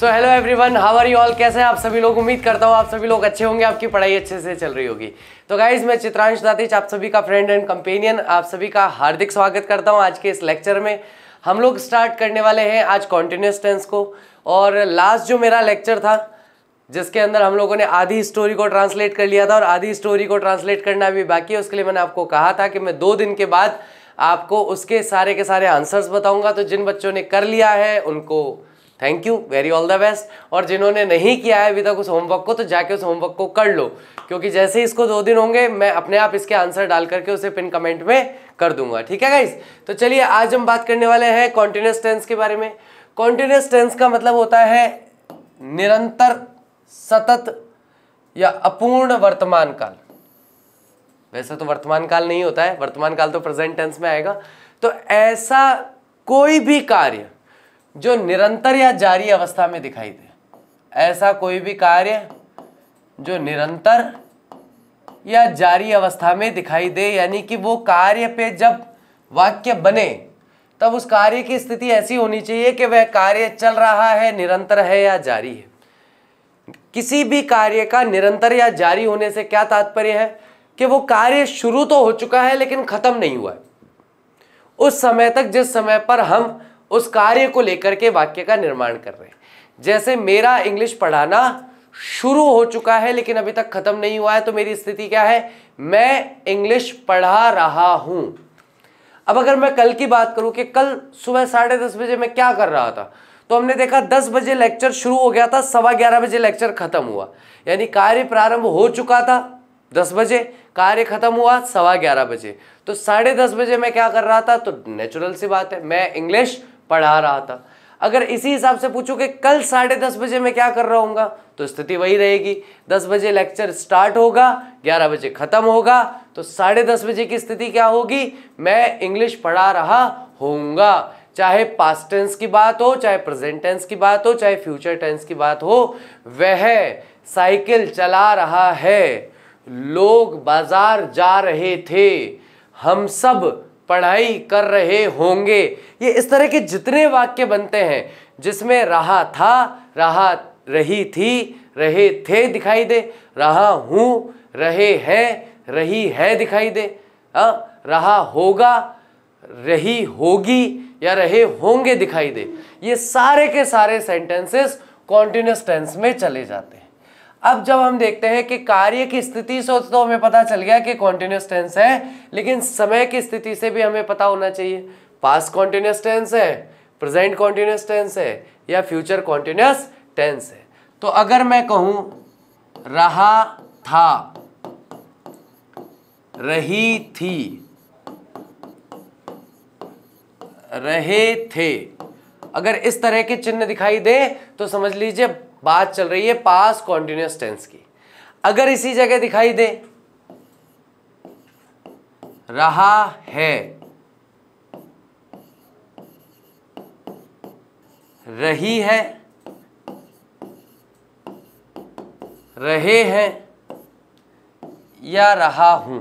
So hello everyone how are you all कैसे हैं आप सभी लोग उम्मीद करता हूँ आप सभी लोग अच्छे होंगे आपकी पढ़ाई अच्छे से चल रही होगी तो गाइज मैं चित्रांश दातीच आप सभी का फ्रेंड एंड कंपेनियन आप सभी का हार्दिक स्वागत करता हूँ आज के इस लेक्चर में हम लोग स्टार्ट करने वाले हैं आज कॉन्टिन्यूस टेंस को और लास्ट जो मेरा लेक्चर था जिसके अंदर हम लोगों ने आधी स्टोरी को ट्रांसलेट कर लिया था और आधी स्टोरी को ट्रांसलेट करना अभी बाकी है उसके लिए मैंने आपको कहा था कि मैं दो दिन के बाद आपको उसके सारे के सारे आंसर्स बताऊंगा तो जिन बच्चों ने कर लिया है उनको thank you very all the best और जिन्होंने नहीं किया है अभी तक उस होमवर्क को तो जाके उस होमवर्क को कर लो क्योंकि जैसे ही इसको दो दिन होंगे मैं अपने आप इसके आंसर डाल करके उसे पिन कमेंट में कर दूंगा ठीक है गाइज तो चलिए आज हम बात करने वाले हैं कॉन्टिन्यूस टेंस के बारे में कॉन्टिन्यूस टेंस का मतलब होता है निरंतर सतत या अपूर्ण वर्तमान काल वैसे तो वर्तमान काल नहीं होता है वर्तमान काल तो प्रेजेंट टेंस में आएगा तो ऐसा कोई भी कार्य जो निरंतर या जारी अवस्था में दिखाई दे ऐसा कोई भी कार्य जो निरंतर या जारी अवस्था में दिखाई दे यानी कि वो कार्य पे जब वाक्य बने तब उस कार्य की स्थिति ऐसी होनी चाहिए कि वह कार्य चल रहा है निरंतर है या जारी है किसी भी कार्य का निरंतर या जारी होने से क्या तात्पर्य है कि वो कार्य शुरू तो हो चुका है लेकिन खत्म नहीं हुआ है उस समय तक जिस समय पर हम उस कार्य को लेकर के वाक्य का निर्माण कर रहे हैं जैसे मेरा इंग्लिश पढ़ाना शुरू हो चुका है लेकिन अभी तक खत्म नहीं हुआ है तो मेरी स्थिति क्या है मैं इंग्लिश पढ़ा रहा हूं अब अगर मैं कल की बात करूं कि कल सुबह साढ़े दस बजे मैं क्या कर रहा था तो हमने देखा दस बजे लेक्चर शुरू हो गया था सवा ग्यारह बजे लेक्चर खत्म हुआ यानी कार्य प्रारंभ हो चुका था दस बजे कार्य खत्म हुआ सवा ग्यारह बजे तो साढ़े दस बजे मैं क्या कर रहा था तो नेचुरल सी बात है मैं इंग्लिश पढ़ा रहा था अगर इसी हिसाब से पूछूं कि कल साढ़े दस बजे मैं क्या कर रहा हूँ तो स्थिति वही रहेगी दस बजे लेक्चर स्टार्ट होगा ग्यारह बजे ख़त्म होगा तो साढ़े दस बजे की स्थिति क्या होगी मैं इंग्लिश पढ़ा रहा होऊंगा चाहे पास्ट टेंस की बात हो चाहे प्रेजेंट टेंस की बात हो चाहे फ्यूचर टेंस की बात हो वह साइकिल चला रहा है लोग बाजार जा रहे थे हम सब पढ़ाई कर रहे होंगे ये इस तरह के जितने वाक्य बनते हैं जिसमें रहा था रहा रही थी रहे थे दिखाई दे रहा हूँ रहे हैं रही है दिखाई दे आ, रहा होगा रही होगी या रहे होंगे दिखाई दे ये सारे के सारे सेंटेंसेस कॉन्टिन्यूस टेंस में चले जाते हैं अब जब हम देखते हैं कि कार्य की स्थिति से तो हमें पता चल गया कि कॉन्टिन्यूस टेंस है लेकिन समय की स्थिति से भी हमें पता होना चाहिए पास्ट कॉन्टिन्यूस टेंस है प्रेजेंट कॉन्टिन्यूस टेंस है या फ्यूचर कॉन्टिन्यूस टेंस है तो अगर मैं कहूं रहा था रही थी रहे थे अगर इस तरह के चिन्ह दिखाई दे तो समझ लीजिए बात चल रही है पास कॉन्टिन्यूस टेंस की अगर इसी जगह दिखाई दे रहा है रही है रहे हैं या रहा हूं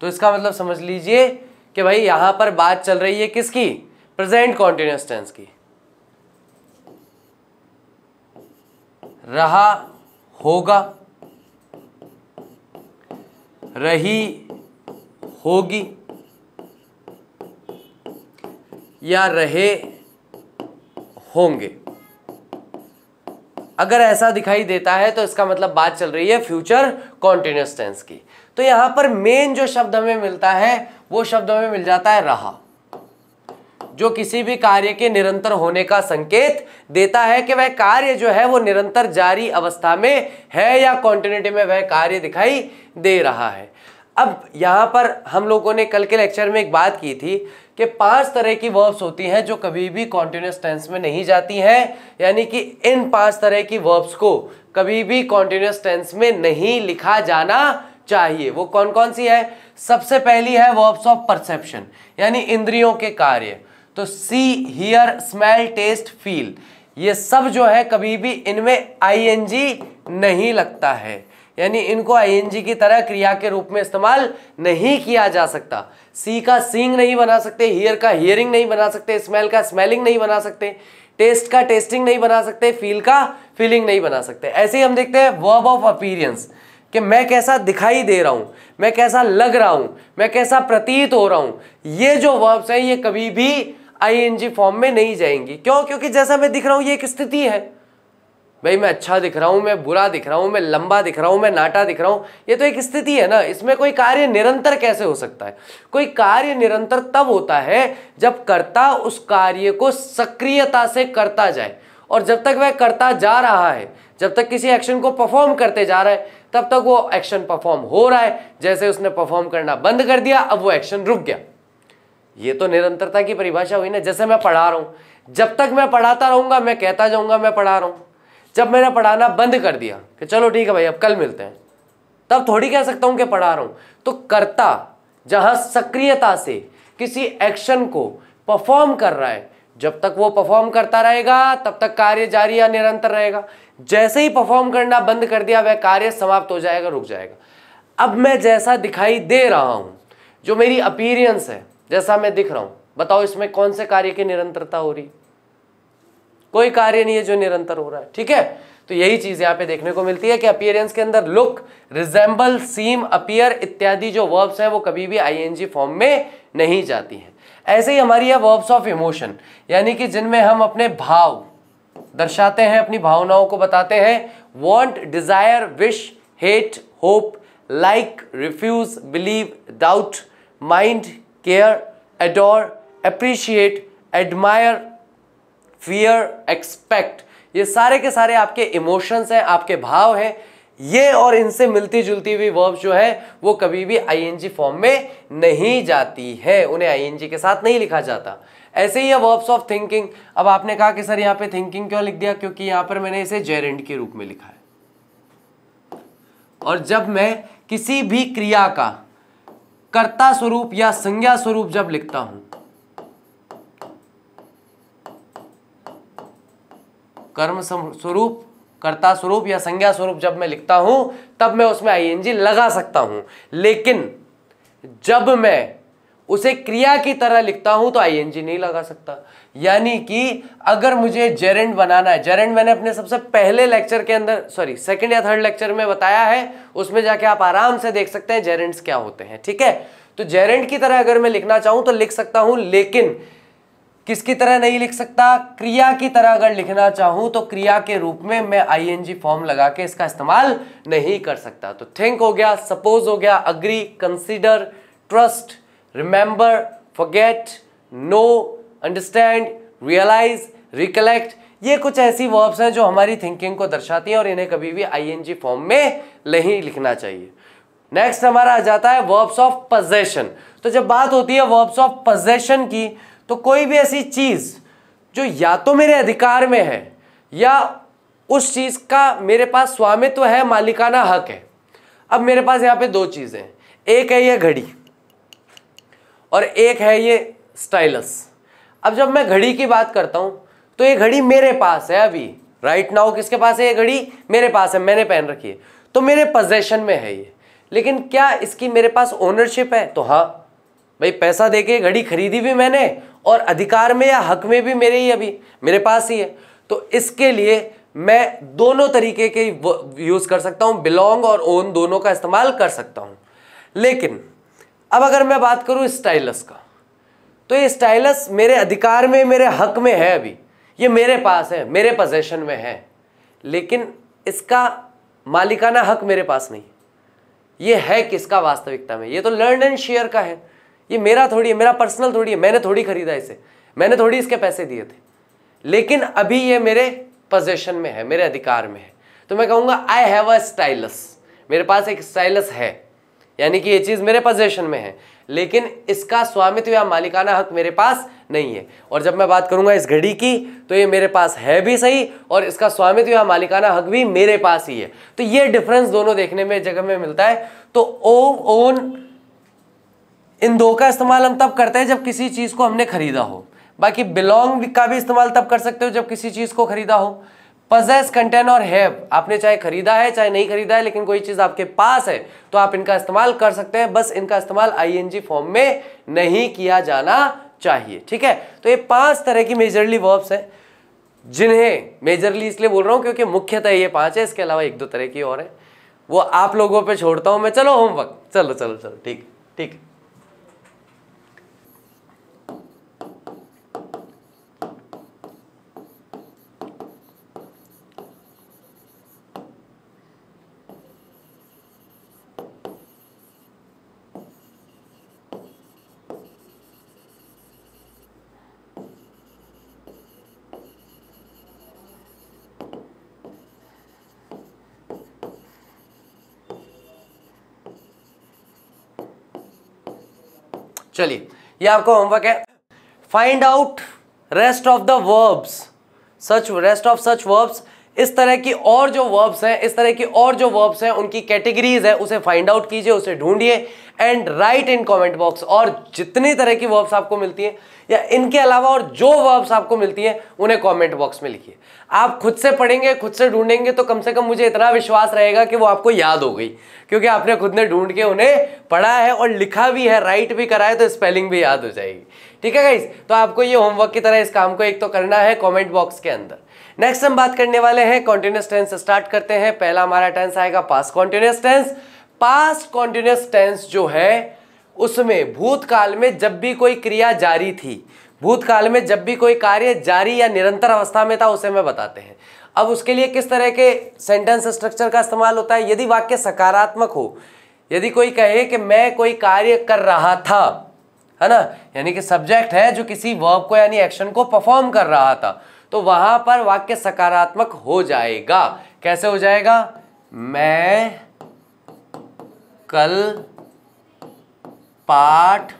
तो इसका मतलब समझ लीजिए कि भाई यहां पर बात चल रही है किसकी प्रेजेंट कॉन्टिन्यूस टेंस की रहा होगा रही होगी या रहे होंगे अगर ऐसा दिखाई देता है तो इसका मतलब बात चल रही है फ्यूचर कॉन्टिन्यूस टेंस की तो यहां पर मेन जो शब्द हमें मिलता है वो शब्द हमें मिल जाता है रहा जो किसी भी कार्य के निरंतर होने का संकेत देता है कि वह कार्य जो है वो निरंतर जारी अवस्था में है या कॉन्टिन्यूटी में वह कार्य दिखाई दे रहा है अब यहाँ पर हम लोगों ने कल के लेक्चर में एक बात की थी कि पांच तरह की वर्ब्स होती हैं जो कभी भी कॉन्टीन्यूस टेंस में नहीं जाती हैं यानी कि इन पांच तरह की वर्ब्स को कभी भी कॉन्टीन्यूस टेंस में नहीं लिखा जाना चाहिए वो कौन कौन सी है सबसे पहली है वर्ब्स ऑफ परसेप्शन यानी इंद्रियों के कार्य तो see hear smell taste feel ये सब जो है कभी भी इनमें आईएनजी नहीं लगता है यानी इनको आईएनजी की तरह क्रिया के रूप में इस्तेमाल नहीं किया जा सकता सी का सींग नहीं बना सकते हियर का हियरिंग नहीं बना सकते स्मेल का स्मेलिंग नहीं बना सकते टेस्ट का टेस्टिंग नहीं बना सकते फील का फीलिंग नहीं बना सकते ऐसे ही हम देखते हैं वर्ब ऑफ अपीरियंस कि मैं कैसा दिखाई दे रहा हूँ मैं कैसा लग रहा हूँ मैं कैसा प्रतीत हो रहा हूँ ये जो वर्ब्स हैं ये कभी भी आईएनजी फॉर्म में नहीं जाएंगी क्यों क्योंकि जैसा मैं दिख रहा हूँ ये एक स्थिति है भाई मैं अच्छा दिख रहा हूँ मैं बुरा दिख रहा हूँ मैं लंबा दिख रहा हूं मैं नाटा दिख रहा हूँ ये तो एक स्थिति है ना इसमें कोई कार्य निरंतर कैसे हो सकता है कोई कार्य निरंतर तब होता है जब कर्ता उस कार्य को सक्रियता से करता जाए और जब तक वह करता जा रहा है जब तक किसी एक्शन को परफॉर्म करते जा रहा है तब तक वो एक्शन परफॉर्म हो रहा है जैसे उसने परफॉर्म करना बंद कर दिया अब वो एक्शन रुक गया ये तो निरंतरता की परिभाषा हुई ना जैसे मैं पढ़ा रहा हूँ जब तक मैं पढ़ाता रहूँगा मैं कहता जाऊँगा मैं पढ़ा रहा हूँ जब मैंने पढ़ाना बंद कर दिया कि चलो ठीक है भाई अब कल मिलते हैं तब थोड़ी कह सकता हूँ कि पढ़ा रहा हूँ तो करता जहाँ सक्रियता से किसी एक्शन को परफॉर्म कर रहा है जब तक वो परफॉर्म करता रहेगा तब तक कार्य जारी या निरंतर रहेगा जैसे ही परफॉर्म करना बंद कर दिया वह कार्य समाप्त हो जाएगा रुक जाएगा अब मैं जैसा दिखाई दे रहा हूँ जो मेरी अपीरियंस है जैसा मैं दिख रहा हूं बताओ इसमें कौन से कार्य की निरंतरता हो रही कोई कार्य नहीं है जो निरंतर हो रहा है ठीक है तो यही चीज यहाँ पे देखने को मिलती है कि अपियरेंस के अंदर लुक रिजेंबल सीम अपियर इत्यादि जो वर्ब्स हैं वो कभी भी आईएनजी फॉर्म में नहीं जाती हैं ऐसे ही हमारी है वर्ब्स ऑफ इमोशन यानी कि जिनमें हम अपने भाव दर्शाते हैं अपनी भावनाओं को बताते हैं want desire wish hate hope like refuse believe doubt mind care adore appreciate, admire fear expect ये सारे के सारे आपके इमोशंस हैं आपके भाव हैं ये और इनसे मिलती जुलती हुई वर्ब जो है वो कभी भी आईएनजी फॉर्म में नहीं जाती है उन्हें आईएनजी के साथ नहीं लिखा जाता ऐसे ही है वर्ब्स ऑफ थिंकिंग अब आपने कहा कि सर यहाँ पे थिंकिंग क्यों लिख दिया क्योंकि यहाँ पर मैंने इसे जेरेंट के रूप में लिखा है और जब मैं किसी भी क्रिया का कर्ता स्वरूप या संज्ञा स्वरूप जब लिखता हूं कर्म स्वरूप कर्ता स्वरूप या संज्ञा स्वरूप जब मैं लिखता हूं तब मैं उसमें आईएनजी लगा सकता हूं लेकिन जब मैं उसे क्रिया की तरह लिखता हूं तो आईएनजी नहीं लगा सकता यानी कि अगर मुझे जेरेंड बनाना है जेरेंड मैंने अपने सबसे पहले लेक्चर के अंदर सॉरी सेकंड या थर्ड लेक्चर में बताया है उसमें जाके आप आराम से देख सकते हैं जेरेंड्स क्या होते हैं ठीक है तो जेरेंड की तरह अगर मैं लिखना चाहूं तो लिख सकता हूं लेकिन किसकी तरह नहीं लिख सकता क्रिया की तरह अगर लिखना चाहूं तो क्रिया के रूप में मैं आईएनजी फॉर्म लगा के इसका इस्तेमाल नहीं कर सकता तो थिंक हो गया सपोज हो गया agree consider trust remember forget know understand realise recollect ये कुछ ऐसी वर्ब्स हैं जो हमारी थिंकिंग को दर्शाती हैं और इन्हें कभी भी आईएनजी फॉर्म में नहीं लिखना चाहिए नेक्स्ट हमारा आ जाता है वर्ब्स ऑफ पजेशन तो जब बात होती है वर्ब्स ऑफ पजेशन की तो कोई भी ऐसी चीज़ जो या तो मेरे अधिकार में है या उस चीज़ का मेरे पास स्वामित्व है मालिकाना हक है अब मेरे पास यहाँ पे दो चीज़ें एक है ये घड़ी और एक है ये स्टाइलस अब जब मैं घड़ी की बात करता हूँ तो ये घड़ी मेरे पास है अभी राइट नाउ किसके पास है ये घड़ी मेरे पास है मैंने पहन रखी है तो मेरे पोजेशन में है ये लेकिन क्या इसकी मेरे पास ओनरशिप है तो हाँ भाई पैसा दे के घड़ी खरीदी भी मैंने और अधिकार में या हक में भी मेरे ही अभी मेरे पास ही है तो इसके लिए मैं दोनों तरीके के यूज़ कर सकता हूँ बिलोंग और ओन दोनों का इस्तेमाल कर सकता हूँ लेकिन अब अगर मैं बात करूँ स्टाइलस का तो ये स्टाइलस मेरे अधिकार में मेरे हक में है अभी ये मेरे पास है मेरे पोजेशन में है लेकिन इसका मालिकाना हक मेरे पास नहीं ये है किसका वास्तविकता में ये तो लर्न एंड शेयर का है ये मेरा थोड़ी है मेरा पर्सनल थोड़ी है मैंने थोड़ी खरीदा इसे मैंने थोड़ी इसके पैसे दिए थे लेकिन अभी ये मेरे पोजेशन में है मेरे अधिकार में है तो मैं कहूँगा आई हैव अ स्टाइलस मेरे पास एक स्टाइलस है यानी कि ये चीज़ मेरे पोजेशन में है लेकिन इसका स्वामित्व या मालिकाना हक मेरे पास नहीं है और जब मैं बात करूंगा इस घड़ी की तो ये मेरे पास है भी सही और इसका स्वामित्व या मालिकाना हक भी मेरे पास ही है तो ये डिफरेंस दोनों देखने में जगह में मिलता है तो ओ ओन इन दो का इस्तेमाल हम तब करते हैं जब किसी चीज़ को हमने खरीदा हो बाकी बिलोंग का भी इस्तेमाल तब कर सकते हो जब किसी चीज़ को खरीदा हो पजेस कंटेन और हैव आपने चाहे खरीदा है चाहे नहीं खरीदा है लेकिन कोई चीज़ आपके पास है तो आप इनका इस्तेमाल कर सकते हैं बस इनका इस्तेमाल आईएनजी फॉर्म में नहीं किया जाना चाहिए ठीक है तो ये पांच तरह की मेजरली वर्ब्स हैं जिन्हें मेजरली इसलिए बोल रहा हूं क्योंकि मुख्यतः ये पांच है इसके अलावा एक दो तरह की और है वो आप लोगों पर छोड़ता हूं मैं चलो होमवर्क चलो चलो चलो ठीक ठीक चलिए ये आपको होमवर्क है find out rest of the verbs such rest of such verbs इस तरह की और जो वर्ब्स हैं इस तरह की और जो वर्ब्स हैं उनकी कैटेगरीज है उसे फाइंड आउट कीजिए उसे ढूंढिए and write in comment box और जितनी तरह की वर्ब्स आपको मिलती हैं या इनके अलावा और जो वर्ब्स आपको मिलती है उन्हें कमेंट बॉक्स में लिखिए आप खुद से पढ़ेंगे खुद से ढूंढेंगे तो कम से कम मुझे इतना विश्वास रहेगा कि वो आपको याद हो गई क्योंकि आपने खुद ने ढूंढ के उन्हें पढ़ा है और लिखा भी है राइट भी करा है तो स्पेलिंग भी याद हो जाएगी ठीक है गाइज तो आपको ये होमवर्क की तरह इस काम को एक तो करना है कॉमेंट बॉक्स के अंदर नेक्स्ट हम बात करने वाले हैं कॉन्टिन्यूस टेंस स्टार्ट करते हैं पहला हमारा टेंस आएगा past continuous tense past continuous tense जो है उसमें भूतकाल में जब भी कोई क्रिया जारी थी भूतकाल में जब भी कोई कार्य जारी या निरंतर अवस्था में था उसे मैं बताते हैं अब उसके लिए किस तरह के सेंटेंस स्ट्रक्चर का इस्तेमाल होता है यदि वाक्य सकारात्मक हो यदि कोई कहे कि मैं कोई कार्य कर रहा था है ना यानी कि सब्जेक्ट है जो किसी वर्ब को यानी एक्शन को परफॉर्म कर रहा था तो वहां पर वाक्य सकारात्मक हो जाएगा कैसे हो जाएगा मैं कल पाठ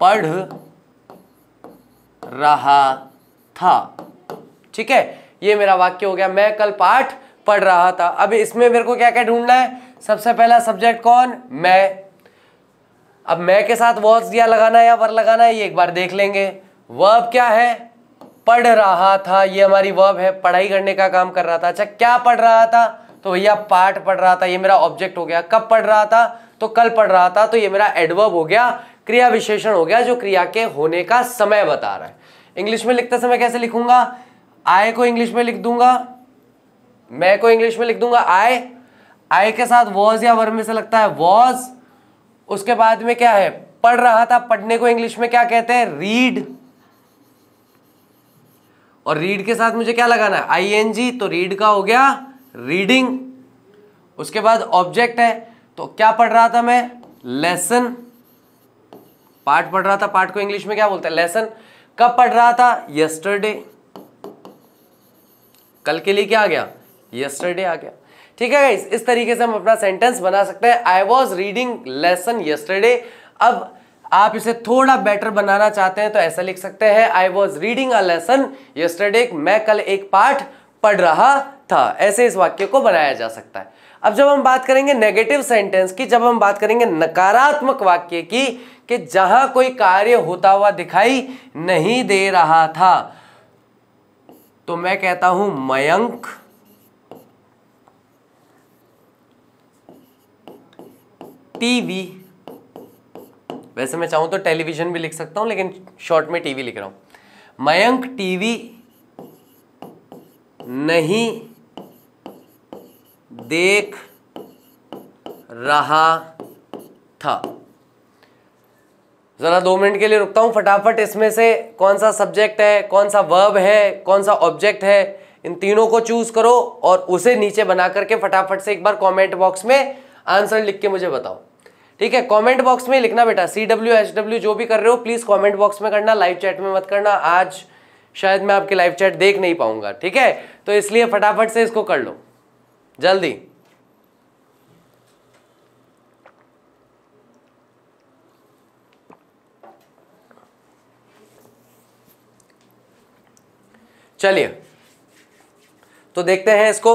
पढ़ रहा था ठीक है ये मेरा वाक्य हो गया मैं कल पाठ पढ़ रहा था अब इसमें मेरे को क्या क्या ढूंढना है सबसे पहला सब्जेक्ट कौन मैं अब मैं के साथ वॉज दिया लगाना है या वर लगाना है ये एक बार देख लेंगे वर्ब क्या है पढ़ रहा था ये हमारी वर्ब है पढ़ाई करने का काम कर रहा था अच्छा क्या पढ़ रहा था तो भैया पाठ पढ़ रहा था ये मेरा ऑब्जेक्ट हो गया कब पढ़ रहा था तो कल पढ़ रहा था तो ये मेरा एडवर्ब हो गया क्रिया विशेषण हो गया जो क्रिया के होने का समय बता रहा है इंग्लिश में लिखते समय कैसे लिखूंगा आय को इंग्लिश में लिख दूंगा मैं को इंग्लिश में लिख दूंगा आय आय के साथ वॉज या वर्म में से लगता है वॉज उसके बाद में क्या है पढ़ रहा था पढ़ने को इंग्लिश में क्या कहते हैं रीड और रीड के साथ मुझे क्या लगाना है आई एन जी तो रीड का हो गया रीडिंग उसके बाद ऑब्जेक्ट है तो क्या पढ़ रहा था मैं लेसन पार्ट पढ़ रहा था पार्ट को इंग्लिश में क्या बोलते हैं लेसन कब पढ़ रहा था यस्टरडे कल के लिए क्या आ गया यस्टरडे आ गया ठीक है गाइस इस तरीके से हम अपना सेंटेंस बना सकते हैं I was reading lesson yesterday अब आप इसे थोड़ा बेटर बनाना चाहते हैं तो ऐसा लिख सकते हैं I was reading a lesson yesterday मैं कल एक पाठ पढ़ रहा था ऐसे इस वाक्य को बनाया जा सकता है अब जब हम बात करेंगे नेगेटिव सेंटेंस की जब हम बात करेंगे नकारात्मक वाक्य की कि जहां कोई कार्य होता हुआ दिखाई नहीं दे रहा था तो मैं कहता हूं मयंक टीवी वैसे मैं चाहूं तो टेलीविजन भी लिख सकता हूं लेकिन शॉर्ट में टीवी लिख रहा हूं मयंक टीवी नहीं देख रहा था ज़रा दो मिनट के लिए रुकता हूं फटाफट इसमें से कौन सा सब्जेक्ट है कौन सा वर्ब है कौन सा ऑब्जेक्ट है इन तीनों को चूज़ करो और उसे नीचे बना करके फटाफट से एक बार कमेंट बॉक्स में आंसर लिख के मुझे बताओ ठीक है कमेंट बॉक्स में लिखना बेटा सी डब्ल्यू एच डब्ल्यू जो भी कर रहे हो प्लीज़ कमेंट बॉक्स में करना लाइव चैट में मत करना आज शायद मैं आपकी लाइव चैट देख नहीं पाऊंगा ठीक है तो इसलिए फटाफट से इसको कर लो जल्दी चलिए तो देखते हैं इसको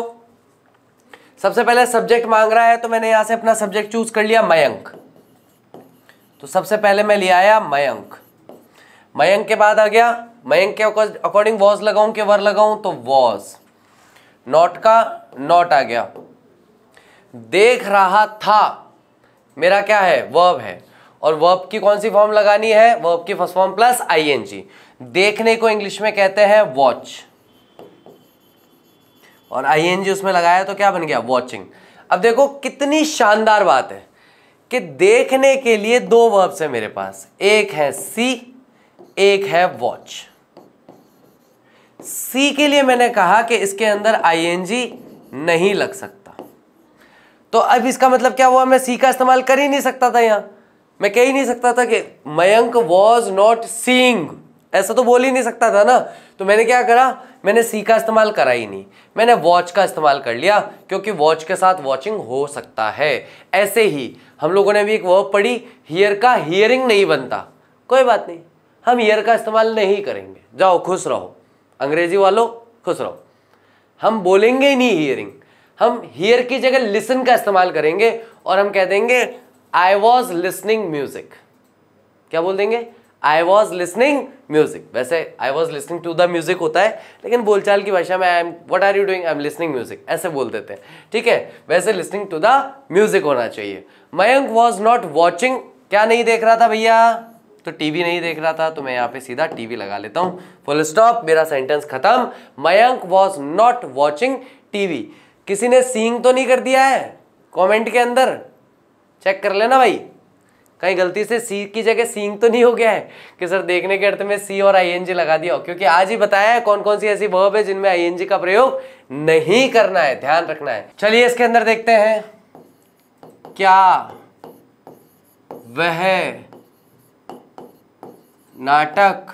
सबसे पहले सब्जेक्ट मांग रहा है तो मैंने यहां से अपना सब्जेक्ट चूज कर लिया मयंक तो सबसे पहले मैं ले आया मयंक मयंक के बाद आ गया मयंक के अकॉर्डिंग वॉज लगाऊं कि वर लगाऊं तो वॉज नॉट का नॉट आ गया देख रहा था मेरा क्या है वर्ब है और वर्ब की कौन सी फॉर्म लगानी है वर्ब की फर्स्ट फॉर्म प्लस आईएनजी देखने को इंग्लिश में कहते हैं वॉच और आईएनजी उसमें लगाया तो क्या बन गया वॉचिंग अब देखो कितनी शानदार बात है कि देखने के लिए दो वर्ब्स है मेरे पास एक है सी एक है वॉच सी के लिए मैंने कहा कि इसके अंदर आईएनजी नहीं लग सकता तो अब इसका मतलब क्या हुआ मैं सी का इस्तेमाल कर ही नहीं सकता था यहां मैं कह ही नहीं सकता था कि मयंक वॉज नॉट सींग ऐसा तो बोल ही नहीं सकता था ना तो मैंने क्या करा मैंने सी का इस्तेमाल करा ही नहीं मैंने वॉच का इस्तेमाल कर लिया क्योंकि वॉच के साथ वॉचिंग हो सकता है ऐसे ही हम लोगों ने भी एक वर्ब पढ़ी हियर का हियरिंग नहीं बनता कोई बात नहीं हम हियर का इस्तेमाल नहीं करेंगे जाओ खुश रहो अंग्रेजी वालों खुश रहो हम बोलेंगे ही नहीं हियरिंग हम हियर की जगह लिसन का इस्तेमाल करेंगे और हम कह देंगे आई वॉज लिसनिंग म्यूजिक क्या बोल देंगे आई वॉज लिसनिंग म्यूजिक वैसे I was listening to the music होता है लेकिन बोलचाल की भाषा में I am what are you doing I am listening music ऐसे बोल देते हैं ठीक है वैसे लिसनिंग टू द म्यूजिक होना चाहिए मयंक वॉज नॉट वॉचिंग क्या नहीं देख रहा था भैया तो टीवी नहीं देख रहा था तो मैं यहाँ पे सीधा टीवी लगा लेता हूँ फुल स्टॉप मेरा सेंटेंस खत्म Mayank was not watching TV किसी ने सींग तो नहीं कर दिया है कमेंट के अंदर चेक कर लेना भाई कहीं गलती से सी की जगह सींग तो नहीं हो गया है कि सर देखने के अर्थ में सी और आईएनजी लगा दिया क्योंकि आज ही बताया है कौन कौन सी ऐसी वर्ब है जिनमें आईएनजी का प्रयोग नहीं करना है ध्यान रखना है चलिए इसके अंदर देखते हैं क्या वह नाटक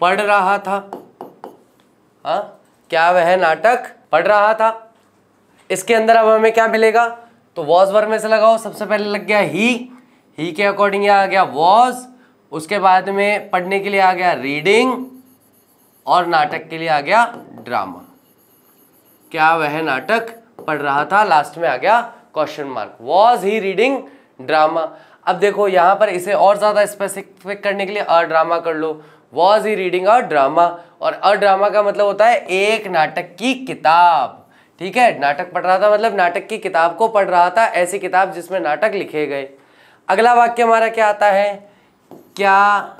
पढ़ रहा था हा? क्या वह नाटक पढ़ रहा था इसके अंदर अब हमें क्या मिलेगा तो वॉज वर्ग में से लगाओ सबसे पहले लग गया ही ही के अकॉर्डिंग आ गया वॉज उसके बाद में पढ़ने के लिए आ गया रीडिंग और नाटक के लिए आ गया ड्रामा क्या वह नाटक पढ़ रहा था लास्ट में आ गया question mark was he reading drama अब देखो यहाँ पर इसे और ज़्यादा स्पेसिफिक करने के लिए अ ड्रामा कर लो was he reading a drama और अ ड्रामा का मतलब होता है एक नाटक की किताब ठीक है नाटक पढ़ रहा था मतलब नाटक की किताब को पढ़ रहा था ऐसी किताब जिसमें नाटक लिखे गए अगला वाक्य हमारा क्या आता है क्या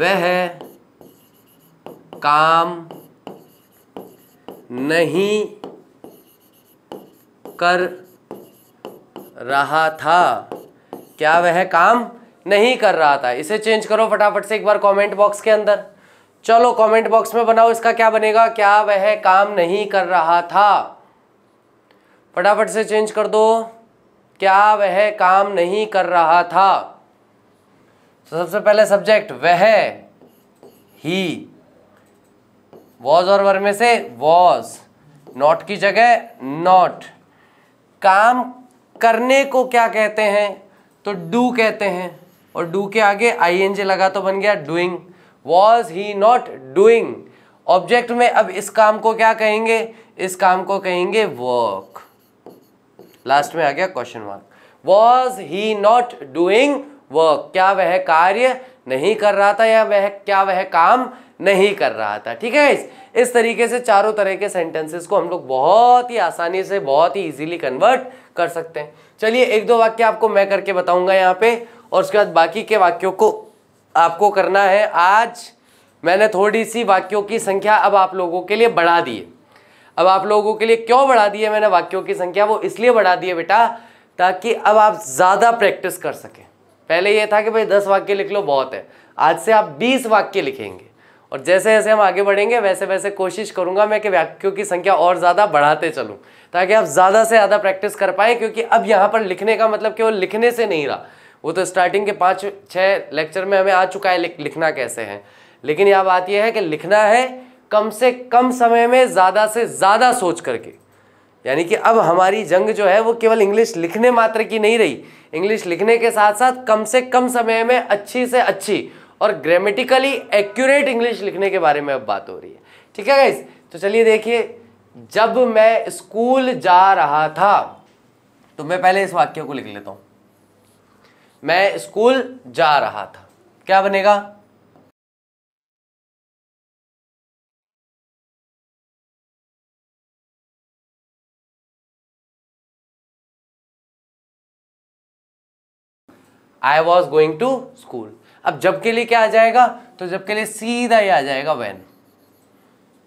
वह काम नहीं कर रहा था क्या वह काम नहीं कर रहा था इसे चेंज करो फटाफट से एक बार कमेंट बॉक्स के अंदर चलो कमेंट बॉक्स में बनाओ इसका क्या बनेगा क्या वह काम नहीं कर रहा था फटाफट से चेंज कर दो क्या वह काम नहीं कर रहा था तो सबसे पहले सब्जेक्ट वह ही वॉज और वर में से वॉज नॉट की जगह नॉट काम करने को क्या कहते हैं तो डू कहते हैं और डू के आगे आई एन जे लगा तो बन गया doing was he not doing object में अब इस काम को क्या कहेंगे इस काम को कहेंगे वर्क लास्ट में आ गया question mark was he not doing work क्या वह कार्य नहीं कर रहा था या वह क्या वह काम नहीं कर रहा था ठीक है इस तरीके से चारों तरह के सेंटेंसेस को हम लोग बहुत ही आसानी से बहुत ही इजीली कन्वर्ट कर सकते हैं चलिए एक दो वाक्य आपको मैं करके बताऊंगा यहाँ पे और उसके बाद बाकी के वाक्यों को आपको करना है आज मैंने थोड़ी सी वाक्यों की संख्या अब आप लोगों के लिए बढ़ा दी है अब आप लोगों के लिए क्यों बढ़ा दी है मैंने वाक्यों की संख्या वो इसलिए बढ़ा दी है बेटा ताकि अब आप ज़्यादा प्रैक्टिस कर सकें पहले ये था कि भाई दस वाक्य लिख लो बहुत है आज से आप बीस वाक्य लिखेंगे और जैसे जैसे हम आगे बढ़ेंगे वैसे वैसे कोशिश करूंगा मैं कि वाक्यों की संख्या और ज़्यादा बढ़ाते चलूँ ताकि आप ज़्यादा से ज़्यादा प्रैक्टिस कर पाएँ क्योंकि अब यहाँ पर लिखने का मतलब केवल लिखने से नहीं रहा वो तो स्टार्टिंग के पाँच छः लेक्चर में हमें आ चुका है लिख, लिखना कैसे है लेकिन यहाँ बात यह है कि लिखना है कम से कम समय में ज़्यादा से ज़्यादा सोच करके यानी कि अब हमारी जंग जो है वो केवल इंग्लिश लिखने मात्र की नहीं रही इंग्लिश लिखने के साथ साथ कम से कम समय में अच्छी से अच्छी और ग्रामेटिकली एक्यूरेट इंग्लिश लिखने के बारे में अब बात हो रही है ठीक है गाइज तो चलिए देखिए जब मैं स्कूल जा रहा था तो मैं पहले इस वाक्य को लिख लेता हूं मैं स्कूल जा रहा था क्या बनेगा I was going to school अब जब के लिए क्या आ जाएगा तो जब के लिए सीधा ही आ जाएगा वैन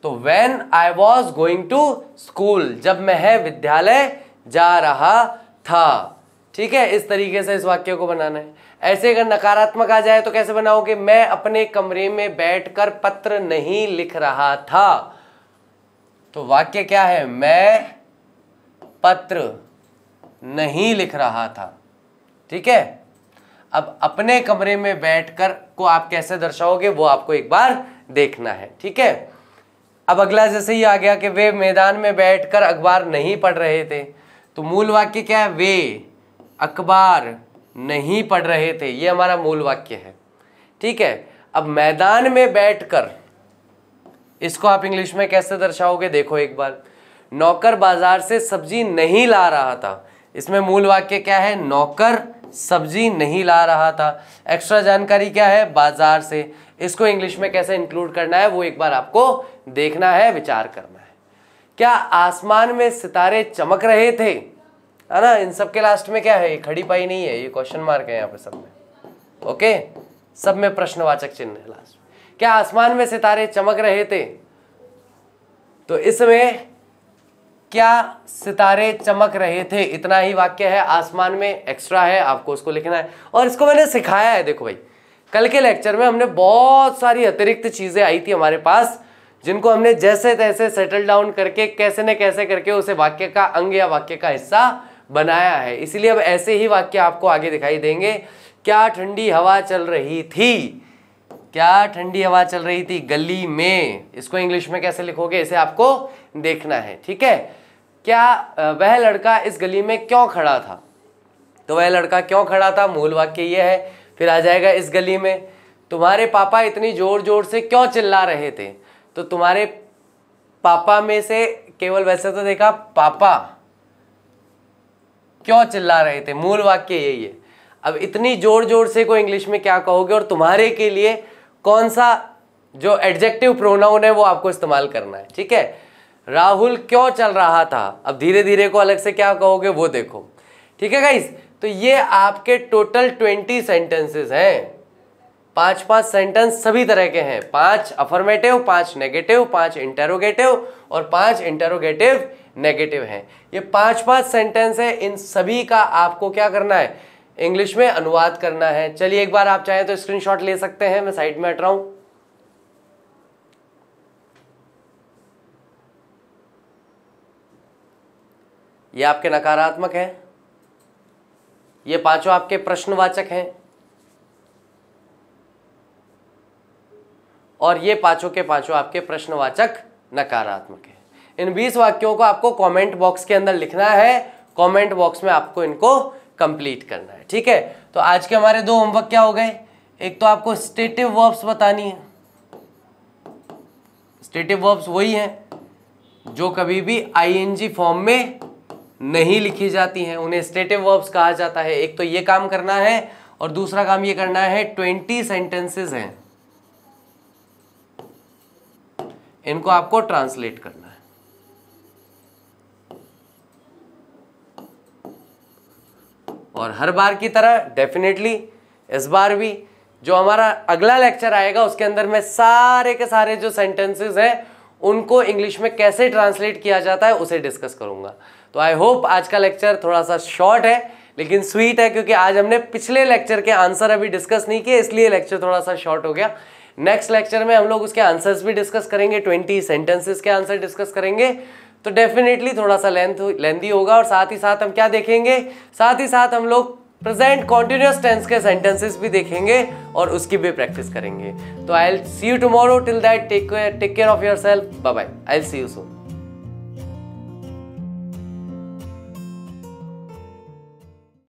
तो when I was going to school जब मैं है विद्यालय जा रहा था ठीक है इस तरीके से इस वाक्य को बनाना है ऐसे अगर नकारात्मक आ जाए तो कैसे बनाओगे मैं अपने कमरे में बैठकर पत्र नहीं लिख रहा था तो वाक्य क्या है मैं पत्र नहीं लिख रहा था ठीक है अब अपने कमरे में बैठकर को आप कैसे दर्शाओगे वो आपको एक बार देखना है ठीक है अब अगला जैसे ही आ गया कि वे मैदान में बैठकर अखबार नहीं पढ़ रहे थे तो मूल वाक्य क्या है वे अखबार नहीं पढ़ रहे थे ये हमारा मूल वाक्य है ठीक है अब मैदान में बैठकर इसको आप इंग्लिश में कैसे दर्शाओगे देखो एक बार नौकर बाजार से सब्जी नहीं ला रहा था इसमें मूल वाक्य क्या है नौकर सब्जी नहीं ला रहा था एक्स्ट्रा जानकारी क्या है बाजार से इसको इंग्लिश में कैसे इंक्लूड करना है वो एक बार आपको देखना है विचार करना है क्या आसमान में सितारे चमक रहे थे है ना इन सब के लास्ट में क्या है ये खड़ी पाई नहीं है ये क्वेश्चन मार्क है यहाँ पे सब में ओके सब में प्रश्नवाचक चिन्ह है लास्ट क्या आसमान में सितारे चमक रहे थे तो इसमें क्या सितारे चमक रहे थे इतना ही वाक्य है आसमान में एक्स्ट्रा है आपको उसको लिखना है और इसको मैंने सिखाया है देखो भाई कल के लेक्चर में हमने बहुत सारी अतिरिक्त चीज़ें आई थी हमारे पास जिनको हमने जैसे तैसे सेटल डाउन करके कैसे न कैसे करके उसे वाक्य का अंग या वाक्य का हिस्सा बनाया है इसीलिए अब ऐसे ही वाक्य आपको आगे दिखाई देंगे क्या ठंडी हवा चल रही थी क्या ठंडी हवा चल रही थी गली में इसको इंग्लिश में कैसे लिखोगे इसे आपको देखना है ठीक है क्या वह लड़का इस गली में क्यों खड़ा था तो वह लड़का क्यों खड़ा था मूल वाक्य यह है फिर आ जाएगा इस गली में तुम्हारे पापा इतनी ज़ोर ज़ोर से क्यों चिल्ला रहे थे तो तुम्हारे पापा में से केवल वैसे तो देखा पापा क्यों चिल्ला रहे थे मूल वाक्य यही है अब इतनी ज़ोर ज़ोर से को इंग्लिश में क्या कहोगे और तुम्हारे के लिए कौन सा जो एडजेक्टिव प्रोनाउन है वो आपको इस्तेमाल करना है ठीक है राहुल क्यों चल रहा था अब धीरे धीरे को अलग से क्या कहोगे वो देखो ठीक है गाइस तो ये आपके टोटल ट्वेंटी सेंटेंसेस हैं पांच पांच सेंटेंस सभी तरह के हैं पांच अफर्मेटिव पांच नेगेटिव पांच इंटेरोगेटिव और पांच इंटेरोगेटिव नेगेटिव हैं ये पांच पांच सेंटेंस है इन सभी का आपको क्या करना है इंग्लिश में अनुवाद करना है चलिए एक बार आप चाहें तो स्क्रीनशॉट ले सकते हैं मैं साइड में हट रहा हूं ये आपके नकारात्मक हैं ये पांचों आपके प्रश्नवाचक हैं और ये पांचों के पांचों आपके प्रश्नवाचक नकारात्मक हैं इन बीस वाक्यों को आपको कमेंट बॉक्स के अंदर लिखना है कमेंट बॉक्स में आपको इनको कंप्लीट करना है ठीक है तो आज के हमारे दो होमवर्क क्या हो गए एक तो आपको स्टेटिव वर्ब्स बतानी है स्टेटिव वर्ब्स वही हैं जो कभी भी आईएनजी फॉर्म में नहीं लिखी जाती हैं उन्हें स्टेटिव वर्ब्स कहा जाता है एक तो ये काम करना है और दूसरा काम ये करना है ट्वेंटी सेंटेंसेस हैं इनको आपको ट्रांसलेट करना है और हर बार की तरह डेफिनेटली इस बार भी जो हमारा अगला लेक्चर आएगा उसके अंदर मैं सारे के सारे जो सेंटेंसेस हैं उनको इंग्लिश में कैसे ट्रांसलेट किया जाता है उसे डिस्कस करूंगा तो आई होप आज का लेक्चर थोड़ा सा शॉर्ट है लेकिन स्वीट है क्योंकि आज हमने पिछले लेक्चर के आंसर अभी डिस्कस नहीं किए इसलिए लेक्चर थोड़ा सा शॉर्ट हो गया नेक्स्ट लेक्चर में हम लोग उसके आंसर्स भी डिस्कस करेंगे ट्वेंटी सेंटेंसेस के आंसर डिस्कस करेंगे तो डेफिनेटली थोड़ा सा लेंथ लेंदी होगा और साथ ही साथ हम क्या देखेंगे साथ ही साथ हम लोग प्रेजेंट कॉन्टिन्यूस टेंस के सेंटेंसेस भी देखेंगे और उसकी भी प्रैक्टिस करेंगे तो I'll see you tomorrow till that take care take care of your self bye bye I'll see you soon